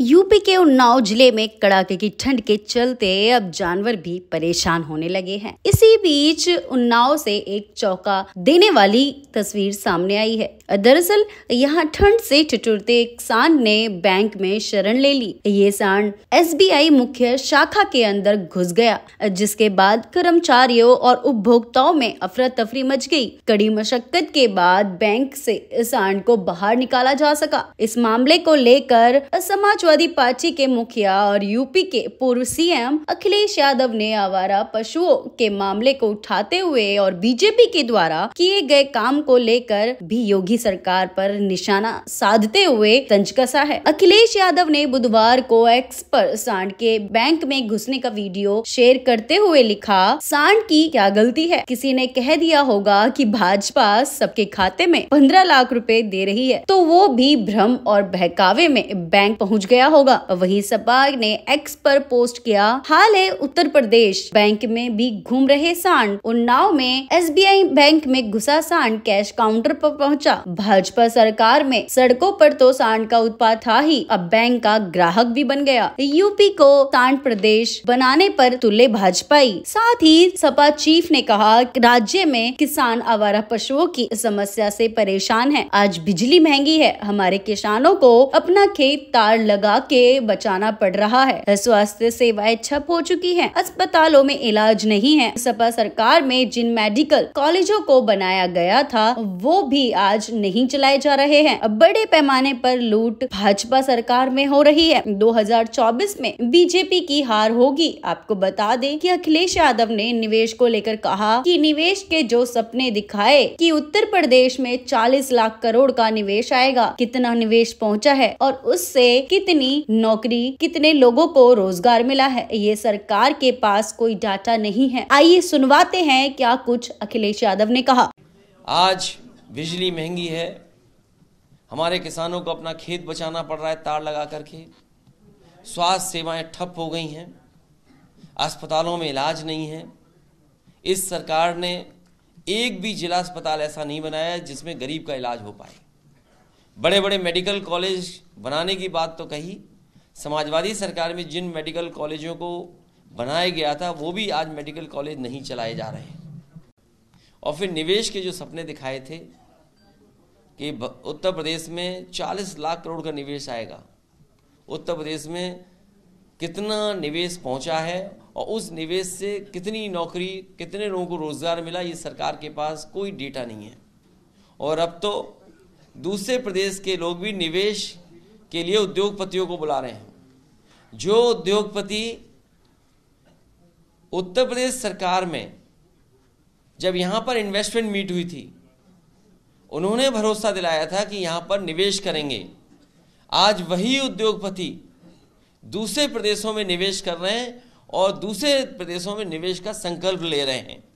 UP के उन्नाव जिले में कड़ाके की ठंड के चलते अब जानवर भी परेशान होने लगे हैं इसी बीच उन्नाव से एक चौका देने वाली तस्वीर सामने आई है दरअसल यहाँ ठंड से ठिठुरते एक सांड ने बैंक में शरण ले ली ये सांड एसबीआई मुख्य शाखा के अंदर घुस गया जिसके बाद कर्मचारियों और उपभोक्ताओं में अफरा तफरी मच गई कड़ी मशक्कत के बाद बैंक से सांड को बाहर निकाला जा सका इस मामले को लेकर समाज समाजवादी पार्टी के मुखिया और यूपी के पूर्व सीएम अखिलेश यादव ने आवारा पशुओं के मामले को उठाते हुए और बीजेपी के द्वारा किए गए काम को लेकर भी योगी सरकार पर निशाना साधते हुए तंज कसा है अखिलेश यादव ने बुधवार को एक्स पर सांड के बैंक में घुसने का वीडियो शेयर करते हुए लिखा सांड की क्या गलती है किसी ने कह दिया होगा की भाजपा सबके खाते में पंद्रह लाख रूपए दे रही है तो वो भी भ्रम और बहकावे में बैंक पहुंच गए गया होगा वही सपा ने एक्स पर पोस्ट किया हाल है उत्तर प्रदेश बैंक में भी घूम रहे सांड उन्नाव में एसबीआई बैंक में घुसा सांड कैश काउंटर पर पहुंचा भाजपा सरकार में सड़कों पर तो सांड का उत्पाद था ही अब बैंक का ग्राहक भी बन गया यूपी को सांड प्रदेश बनाने पर तुले भाजपाई साथ ही सपा चीफ ने कहा राज्य में किसान आवारा पशुओं की समस्या से परेशान है आज बिजली महंगी है हमारे किसानों को अपना खेत तार लगा लगा के बचाना पड़ रहा है स्वास्थ्य सेवाएं छप हो चुकी हैं, अस्पतालों में इलाज नहीं है सपा सरकार में जिन मेडिकल कॉलेजों को बनाया गया था वो भी आज नहीं चलाए जा रहे हैं बड़े पैमाने पर लूट भाजपा सरकार में हो रही है 2024 में बीजेपी की हार होगी आपको बता दें कि अखिलेश यादव ने निवेश को लेकर कहा कि निवेश के जो सपने दिखाए कि उत्तर प्रदेश में 40 लाख करोड़ का निवेश आएगा कितना निवेश पहुंचा है और उससे कितने कितनी नौकरी कितने लोगों को रोजगार मिला है ये सरकार के पास कोई डाटा नहीं है आइए सुनवाते हैं क्या कुछ अखिलेश यादव ने कहा आज बिजली महंगी है हमारे किसानों को अपना खेत बचाना पड़ रहा है तार लगा करके स्वास्थ्य सेवाएं ठप हो गई हैं अस्पतालों में इलाज नहीं है इस सरकार ने एक भी जिला अस्पताल ऐसा नहीं बनाया जिसमें गरीब का इलाज हो पाए बड़े बड़े मेडिकल कॉलेज बनाने की बात तो कही समाजवादी सरकार में जिन मेडिकल कॉलेजों को बनाया गया था वो भी आज मेडिकल कॉलेज नहीं चलाए जा रहे हैं और फिर निवेश के जो सपने दिखाए थे कि उत्तर प्रदेश में 40 लाख करोड़ का निवेश आएगा उत्तर प्रदेश में कितना निवेश पहुंचा है और उस निवेश से कितनी नौकरी कितने लोगों को रोज़गार मिला ये सरकार के पास कोई डेटा नहीं है और अब तो दूसरे प्रदेश के लोग भी निवेश के लिए उद्योगपतियों को बुला रहे हैं जो उद्योगपति उत्तर प्रदेश सरकार में जब यहाँ पर इन्वेस्टमेंट मीट हुई थी उन्होंने भरोसा दिलाया था कि यहाँ पर निवेश करेंगे आज वही उद्योगपति दूसरे प्रदेशों में निवेश कर रहे हैं और दूसरे प्रदेशों में निवेश का संकल्प ले रहे हैं